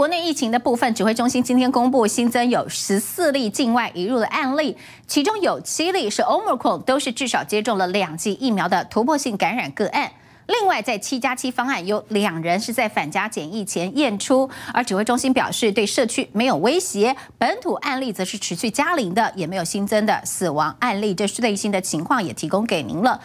国内疫情的部分指挥中心今天公布新增有十四例境外移入的案例，其中有七例是 Omicron，都是至少接种了两剂疫苗的突破性感染个案。另外，在七加七方案有两人是在返家检疫前验出，而指挥中心表示对社区没有威胁。本土案例则是持续加零的，也没有新增的死亡案例。这最新的情况也提供给您了。